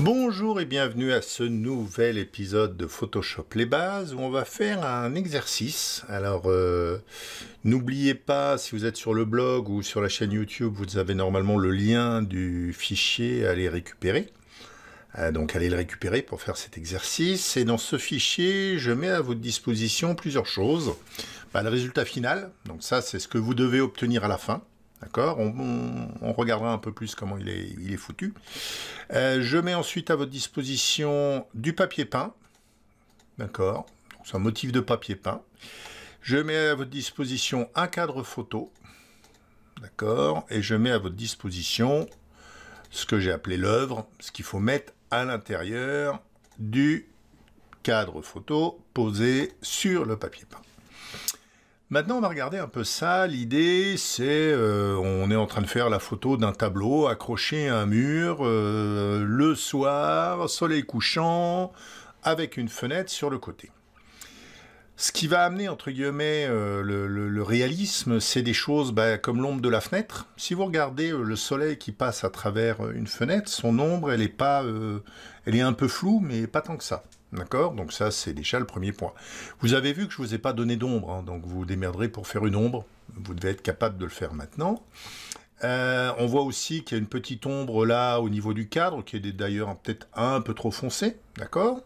Bonjour et bienvenue à ce nouvel épisode de Photoshop les bases où on va faire un exercice. Alors euh, n'oubliez pas si vous êtes sur le blog ou sur la chaîne YouTube, vous avez normalement le lien du fichier à aller récupérer. Euh, donc allez le récupérer pour faire cet exercice. Et dans ce fichier, je mets à votre disposition plusieurs choses. Bah, le résultat final, donc ça c'est ce que vous devez obtenir à la fin. D'accord on, regardera un peu plus comment il est, foutu. Euh, je mets ensuite à votre disposition du papier peint. D'accord C'est un motif de papier peint. Je mets à votre disposition un cadre photo. D'accord Et je mets à votre disposition ce que j'ai appelé l'œuvre, ce qu'il faut mettre à l'intérieur du cadre photo posé sur le papier peint. Maintenant, on va regarder un peu ça. L'idée, c'est euh, on est en train de faire la photo d'un tableau accroché à un mur euh, le soir, soleil couchant, avec une fenêtre sur le côté. Ce qui va amener, entre guillemets, euh, le, réalisme, c'est des choses bah, comme l'ombre de la fenêtre. Si vous regardez le soleil qui passe à travers une fenêtre, son ombre, elle est, pas, elle est un peu floue, mais pas tant que ça. D'accord Donc ça, c'est déjà le premier point. Vous avez vu que je ne vous ai pas donné d'ombre, hein, donc vous vous démerderez pour faire une ombre. Vous devez être capable de le faire maintenant. Euh, on voit aussi qu'il y a une petite ombre là au niveau du cadre, qui est d'ailleurs peut-être un peu trop foncée. d'accord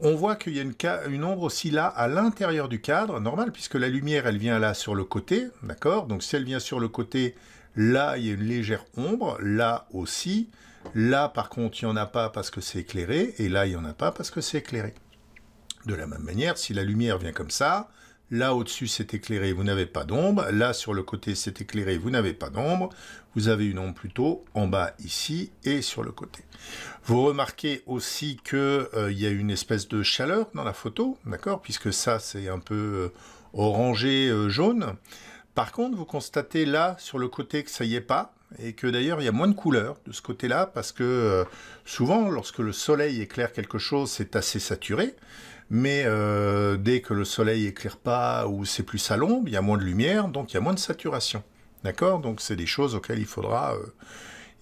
On voit qu'il y a une, une, ombre aussi là à l'intérieur du cadre, normal, puisque la lumière, elle vient là sur le côté, d'accord Donc si elle vient sur le côté, là, il y a une légère ombre, là aussi, Là, par contre, il n'y en a pas parce que c'est éclairé, et là, il n'y en a pas parce que c'est éclairé. De la même manière, si la lumière vient comme ça, là au-dessus c'est éclairé, vous n'avez pas d'ombre, là sur le côté c'est éclairé, vous n'avez pas d'ombre, vous avez une ombre plutôt en bas ici et sur le côté. Vous remarquez aussi qu'il euh, y a une espèce de chaleur dans la photo, d'accord, puisque ça c'est un peu euh, orangé euh, jaune. Par contre, vous constatez là sur le côté que ça y est pas, et que d'ailleurs il y a moins de couleurs de ce côté-là parce que euh, souvent lorsque le soleil éclaire quelque chose c'est assez saturé mais euh, dès que le soleil éclaire pas ou c'est plus salon il y a moins de lumière donc il y a moins de saturation d'accord donc c'est des choses auxquelles il faudra euh,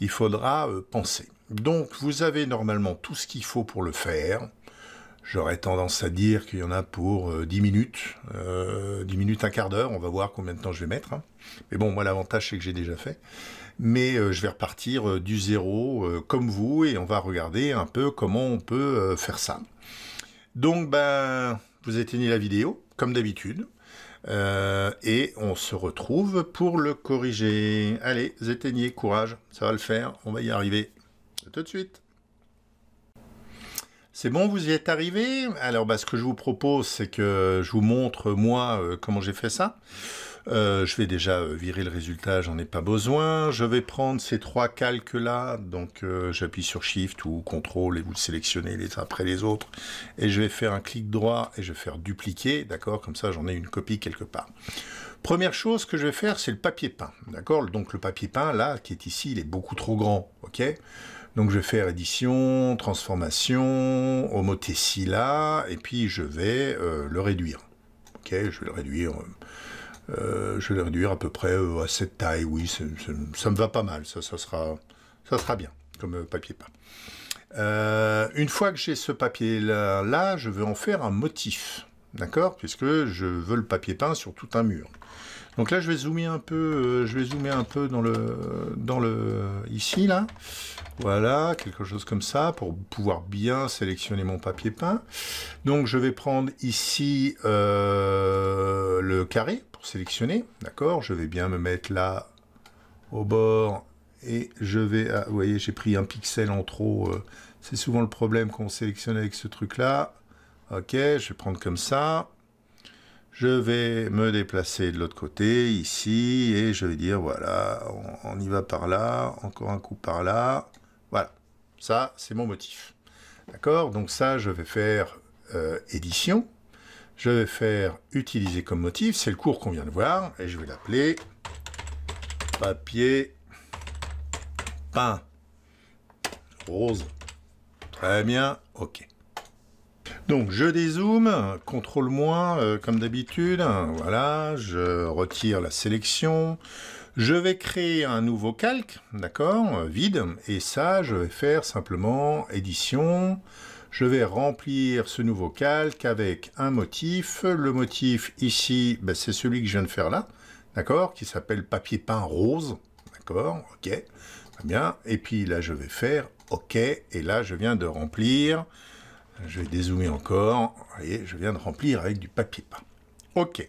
il faudra penser donc vous avez normalement tout ce qu'il faut pour le faire J'aurais tendance à dire qu'il y en a pour 10 minutes, 10 minutes, un quart d'heure, on va voir combien de temps je vais mettre. Hein. Mais bon, moi l'avantage c'est que j'ai déjà fait mais euh, je vais repartir euh, du zéro euh, comme vous et on va regarder un peu comment on peut faire ça. Donc, ben, vous éteignez la vidéo, comme d'habitude, et on se retrouve pour le corriger. Allez, éteignez, courage, ça va le faire, on va y arriver. tout de suite. C'est bon, vous y êtes arrivé Alors, ben, ce que je vous propose, c'est que je vous montre, moi, comment j'ai fait ça. Euh, je vais déjà euh, virer le résultat, j'en ai pas besoin. Je vais prendre ces trois calques-là, donc euh, j'appuie sur Shift ou CTRL et vous le sélectionnez les uns après les autres. Et je vais faire un clic droit et je vais faire dupliquer, d'accord Comme ça, j'en ai une copie quelque part. Première chose que je vais faire, c'est le papier peint, d'accord Donc le papier peint, là, qui est ici, il est beaucoup trop grand, ok donc je vais faire édition, transformation, homothétie là, et puis je vais le réduire. Ok, je vais le réduire. Euh, je vais réduire à peu près euh, à cette taille, oui, ça me va pas mal, ça, sera, ça sera bien comme euh, papier peint. une fois que j'ai ce papier là, je veux en faire un motif, d'accord Puisque je veux le papier peint sur tout un mur. Donc là, je vais zoomer un peu, je vais zoomer un peu dans le, dans le, ici là. Voilà, quelque chose comme ça pour pouvoir bien sélectionner mon papier peint. Donc je vais prendre ici le carré, sélectionner, d'accord Je vais bien me mettre là au bord et je vais, ah, vous voyez, j'ai pris un pixel en trop. Euh, c'est souvent le problème qu'on sélectionne avec ce truc-là. Ok, je vais prendre comme ça. Je vais me déplacer de l'autre côté, ici, et je vais dire, voilà, on, y va par là, encore un coup par là. Voilà, ça, c'est mon motif. D'accord Donc ça, je vais faire euh, édition je vais faire utiliser comme motif, c'est le cours qu'on vient de voir, et je vais l'appeler papier peint rose. Très bien, ok. Donc je dézoome, contrôle moins euh, comme d'habitude, voilà, je retire la sélection, je vais créer un nouveau calque, d'accord, vide, et ça je vais faire simplement édition, je vais remplir ce nouveau calque avec un motif. Le motif ici, ben, c'est celui que je viens de faire là, d'accord Qui s'appelle papier peint rose, d'accord Ok, très bien. Et puis là, je vais faire OK. Et là, je viens de remplir. Je vais dézoomer encore. Vous voyez, je viens de remplir avec du papier peint. OK.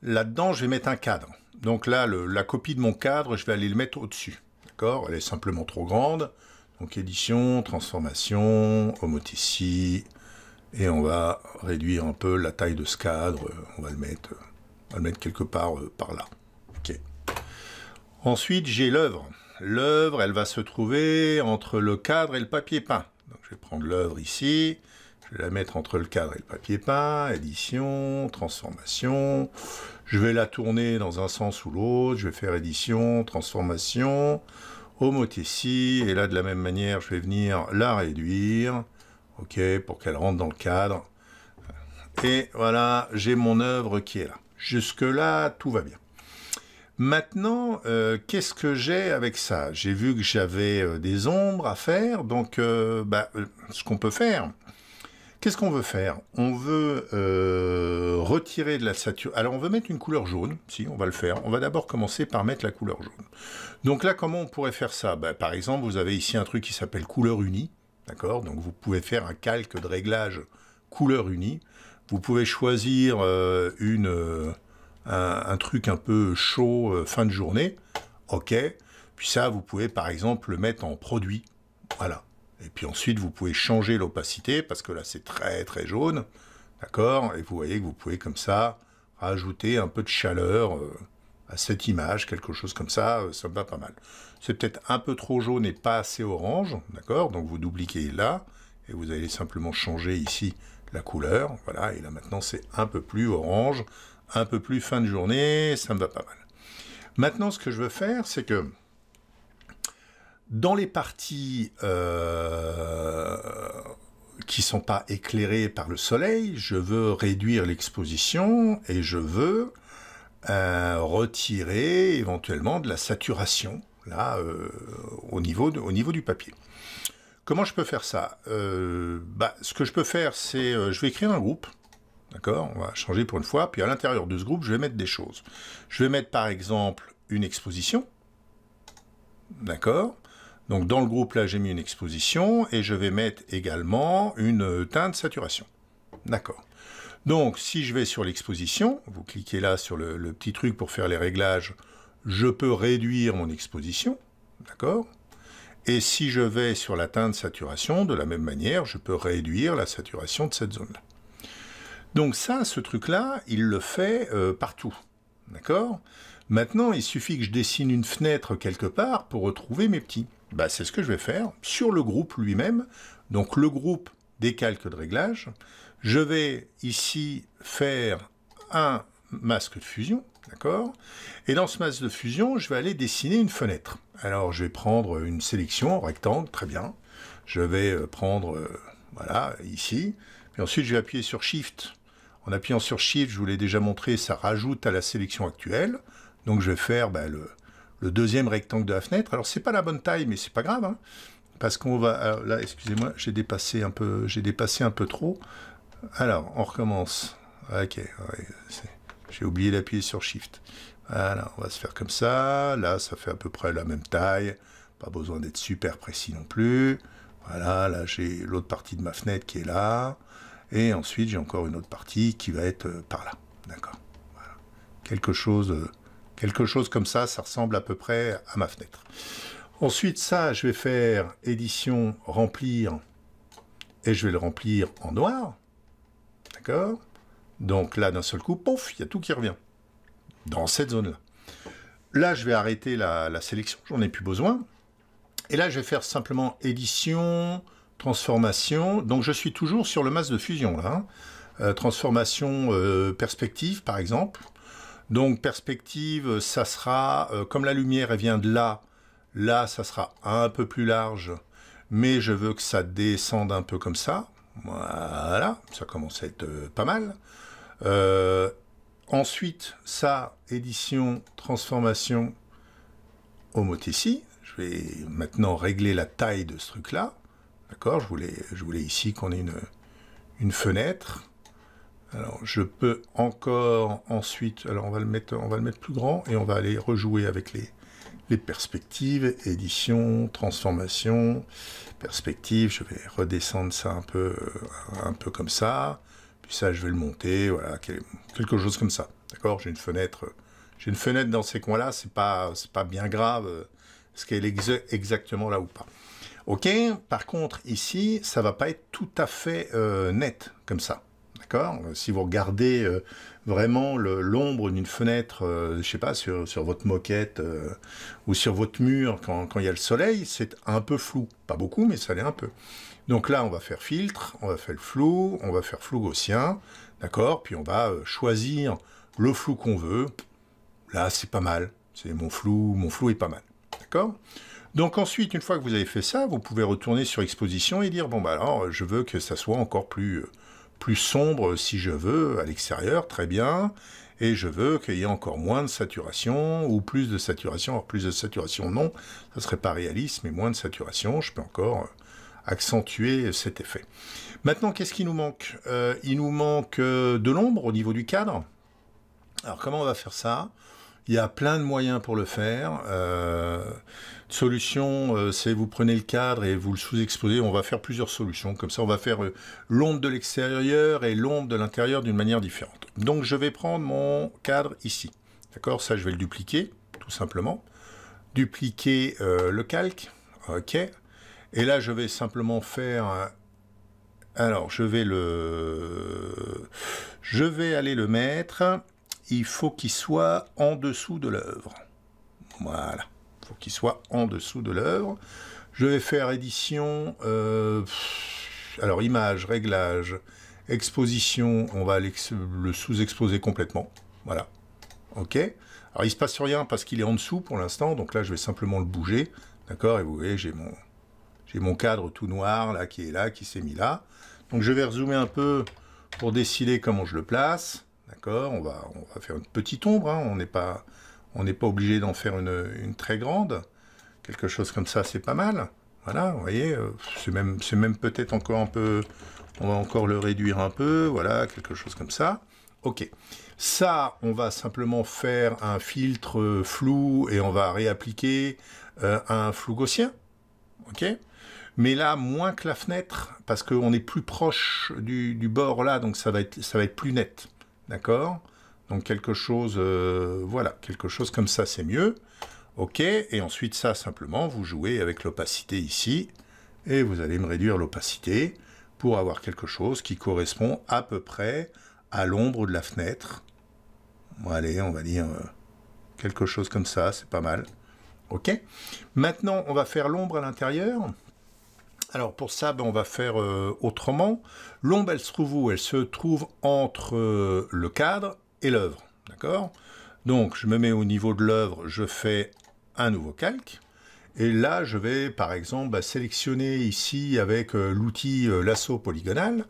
Là-dedans, je vais mettre un cadre. Donc là, la copie de mon cadre, je vais aller le mettre au-dessus. D'accord Elle est simplement trop grande. Donc édition, transformation, ici et on va réduire un peu la taille de ce cadre, on va le mettre, mettre quelque part euh, par là. Ensuite, j'ai l'œuvre. L'œuvre, elle va se trouver entre le cadre et le papier peint. Donc je vais prendre l'œuvre ici, je vais la mettre entre le cadre et le papier peint, édition, transformation. Je vais la tourner dans un sens ou l'autre, je vais faire édition, transformation. Homothétie et là de la même manière, je vais venir la réduire, ok, pour qu'elle rentre dans le cadre. Et voilà, j'ai mon œuvre qui est là. Jusque-là, tout va bien. Maintenant, euh, qu'est-ce que j'ai avec ça J'ai vu que j'avais euh, des ombres à faire, donc euh, bah, ce qu'on peut faire, Qu'est-ce qu'on veut faire On veut euh, retirer de la saturation. Alors on veut mettre une couleur jaune, si on va le faire. On va d'abord commencer par mettre la couleur jaune. Donc là, comment on pourrait faire ça bah, Par exemple, vous avez ici un truc qui s'appelle couleur unie, d'accord Donc vous pouvez faire un calque de réglage couleur unie. Vous pouvez choisir euh, une, euh, un, un, truc un peu chaud fin de journée, ok. Puis ça, vous pouvez par exemple le mettre en produit, voilà. Et puis ensuite, vous pouvez changer l'opacité, parce que là, c'est très très jaune. D'accord Et vous voyez que vous pouvez comme ça rajouter un peu de chaleur euh, à cette image, quelque chose comme ça, euh, ça me va pas mal. C'est peut-être un peu trop jaune et pas assez orange, d'accord Donc vous dupliquez là, et vous allez simplement changer ici la couleur, voilà, et là maintenant c'est un peu plus orange, un peu plus fin de journée, ça me va pas mal. Maintenant, ce que je veux faire, c'est que dans les parties qui euh, qui sont pas éclairées par le soleil, je veux réduire l'exposition et je veux euh, retirer éventuellement de la saturation là euh, au, niveau au niveau du papier. Comment je peux faire ça bah, Ce que je peux faire, c'est je vais créer un groupe. D'accord On va changer pour une fois. Puis à l'intérieur de ce groupe, je vais mettre des choses. Je vais mettre par exemple une exposition. D'accord donc dans le groupe là, j'ai mis une exposition et je vais mettre également une teinte saturation. D'accord. Donc si je vais sur l'exposition, vous cliquez là sur le, petit truc pour faire les réglages, je peux réduire mon exposition. D'accord et si je vais sur la teinte saturation, de la même manière, je peux réduire la saturation de cette zone-là. Donc ça, ce truc-là, il le fait euh, partout. D'accord Maintenant, il suffit que je dessine une fenêtre quelque part pour retrouver mes petits. Bah, c'est ce que je vais faire sur le groupe lui-même. Donc le groupe des calques de réglage. Je vais ici faire un masque de fusion, d'accord Et dans ce masque de fusion, je vais aller dessiner une fenêtre. Alors je vais prendre une sélection en rectangle, très bien. Je vais euh, prendre, euh, voilà, ici. Et ensuite, je vais appuyer sur Shift. En appuyant sur Shift, je vous l'ai déjà montré, ça rajoute à la sélection actuelle. Donc je vais faire bah, le, le deuxième rectangle de la fenêtre. Alors, c'est pas la bonne taille, mais c'est pas grave, hein, parce qu'on va... là, excusez-moi, j'ai dépassé un peu, j'ai dépassé un peu trop. Alors, on recommence. Ok, j'ai oublié d'appuyer sur Shift. Voilà, on va se faire comme ça. Là, ça fait à peu près la même taille. Pas besoin d'être super précis non plus. Voilà, là, j'ai l'autre partie de ma fenêtre qui est là. Et ensuite, j'ai encore une autre partie qui va être euh, par là. D'accord. Voilà. Quelque chose euh, Quelque chose comme ça, ça ressemble à peu près à ma fenêtre. Ensuite, ça, je vais faire édition remplir et je vais le remplir en noir. D'accord Donc là, d'un seul coup, pouf, il y a tout qui revient dans cette zone-là. Là, je vais arrêter la, sélection, j'en ai plus besoin. Et là, je vais faire simplement édition, transformation. Donc, je suis toujours sur le masque de fusion, là. Hein. Euh, transformation euh, perspective, par exemple. Donc perspective, euh, ça sera, euh, comme la lumière elle vient de là, là ça sera un peu plus large, mais je veux que ça descende un peu comme ça. Voilà, ça commence à être euh, pas mal. ensuite, ça, édition, transformation, homothétie. Je vais maintenant régler la taille de ce truc-là. D'accord je voulais, ici qu'on ait une fenêtre. Alors, je peux encore ensuite... Alors, on va le mettre, on va le mettre plus grand et on va aller rejouer avec les, perspectives, édition, transformation, perspective. Je vais redescendre ça un peu, un peu comme ça. Puis ça, je vais le monter, voilà, quelque chose comme ça. D'accord J'ai une fenêtre... J'ai une fenêtre dans ces coins-là, c'est pas, pas bien grave ce qu'elle est exactement là ou pas. Ok, par contre, ici, ça va pas être tout à fait euh, net comme ça. Euh, si vous regardez euh, vraiment l'ombre d'une fenêtre, je euh, je sais pas, sur, votre moquette ou sur votre mur quand, il y a le soleil, c'est un peu flou. Pas beaucoup, mais ça l'est un peu. Donc là, on va faire filtre, on va faire le flou, on va faire flou gaussien, d'accord Puis on va choisir le flou qu'on veut. Là, c'est pas mal. C'est mon flou, mon flou est pas mal. D'accord donc ensuite, une fois que vous avez fait ça, vous pouvez retourner sur exposition et dire, bon bah alors, je veux que ça soit encore plus plus sombre si je veux à l'extérieur, très bien, et je veux qu'il y ait encore moins de saturation ou plus de saturation. Alors plus de saturation, non, ça serait pas réaliste, mais moins de saturation, je peux encore euh, accentuer cet effet. Maintenant, qu'est-ce qui nous manque euh, Il nous manque euh, de l'ombre au niveau du cadre. Alors comment on va faire ça il y a plein de moyens pour le faire. Euh, solution, euh, c'est vous prenez le cadre et vous le sous-exposez. On va faire plusieurs solutions. Comme ça, on va faire euh, l'ombre de l'extérieur et l'ombre de l'intérieur d'une manière différente. Donc, je vais prendre mon cadre ici. D'accord Ça, je vais le dupliquer, tout simplement. Dupliquer le calque. OK. Et là, je vais simplement faire... Alors, je vais le... Je vais aller le mettre il faut qu'il soit en dessous de l'œuvre. Voilà, il faut qu'il soit en dessous de l'œuvre. Je vais faire édition, euh, alors image, réglage, exposition, on va le sous-exposer complètement. Voilà, ok. Alors il se passe rien parce qu'il est en dessous pour l'instant, donc là je vais simplement le bouger, d'accord Et vous voyez, j'ai mon, cadre tout noir là qui est là, qui s'est mis là. Donc je vais rezoomer un peu pour décider comment je le place. D'accord on va, on va faire une petite ombre, hein. on n'est pas, pas obligé d'en faire une, très grande. Quelque chose comme ça, c'est pas mal. Voilà, vous voyez, euh, c'est même, même peut-être encore un peu... On va encore le réduire un peu, voilà, quelque chose comme ça. Ok. Ça, on va simplement faire un filtre flou et on va réappliquer euh, un flou gaussien. Ok mais là, moins que la fenêtre, parce qu'on est plus proche du, du, bord là, donc ça va être, ça va être plus net. D'accord Donc quelque chose, euh, voilà, quelque chose comme ça, c'est mieux. OK, et ensuite ça, simplement, vous jouez avec l'opacité ici, et vous allez me réduire l'opacité pour avoir quelque chose qui correspond à peu près à l'ombre de la fenêtre. Allez, on va dire euh, quelque chose comme ça, c'est pas mal. OK Maintenant, on va faire l'ombre à l'intérieur. Alors pour ça, ben, on va faire euh, autrement. L'ombre, elle se trouve où Elle se trouve entre euh, le cadre et l'œuvre. D'accord Donc je me mets au niveau de l'œuvre, je fais un nouveau calque. Et là, je vais par exemple ben, sélectionner ici avec euh, l'outil lasso polygonal.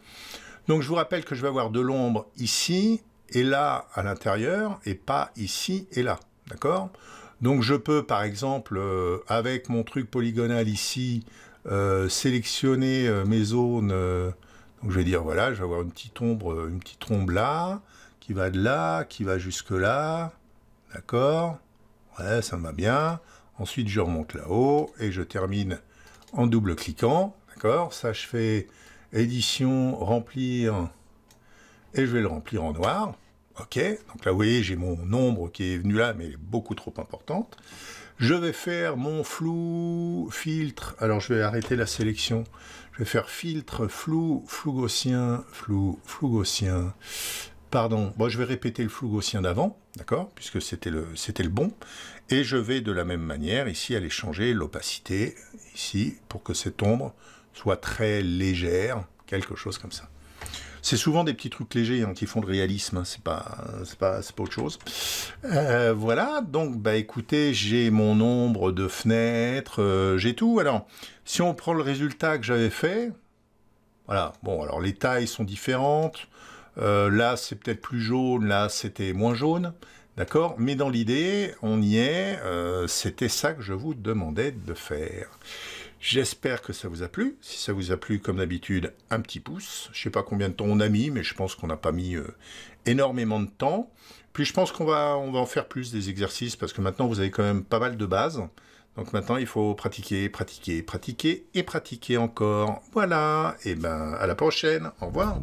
Donc je vous rappelle que je vais avoir de l'ombre ici et là à l'intérieur et pas ici et là. D'accord donc je peux par exemple avec mon truc polygonal ici euh, sélectionner euh, mes zones. Euh, donc je vais dire voilà, je vais avoir une petite ombre, une petite ombre là, qui va de là, qui va jusque là. D'accord Ouais, ça me va bien. Ensuite, je remonte là-haut et je termine en double-cliquant. D'accord Ça, je fais édition, remplir, et je vais le remplir en noir. OK Donc là, vous voyez, j'ai mon ombre qui est venu là, mais elle est beaucoup trop importante. Je vais faire mon flou filtre. Alors je vais arrêter la sélection. Je vais faire filtre flou, flou gaussien, flou, flou gaussien. Pardon, je vais répéter le flou gaussien d'avant, d'accord Puisque c'était le, le bon. Et je vais de la même manière ici aller changer l'opacité, ici, pour que cette ombre soit très légère, quelque chose comme ça. C'est souvent des petits trucs légers hein, qui font le réalisme, hein, c'est pas, pas, pas, autre chose. Euh, voilà, donc bah écoutez, j'ai mon nombre de fenêtres, euh, j'ai tout. Alors, si on prend le résultat que j'avais fait, voilà, bon, alors les tailles sont différentes. Euh, là, c'est peut-être plus jaune, là, c'était moins jaune. D'accord Mais dans l'idée, on y est. C'était ça que je vous demandais de faire. J'espère que ça vous a plu. Si ça vous a plu, comme d'habitude, un petit pouce. Je sais pas combien de temps on a mis, mais je pense qu'on n'a pas mis euh, énormément de temps. Puis je pense qu'on va, on va en faire plus des exercices parce que maintenant vous avez quand même pas mal de bases. Donc maintenant il faut pratiquer, pratiquer, pratiquer et pratiquer encore. Voilà. Et eh ben à la prochaine. Au revoir.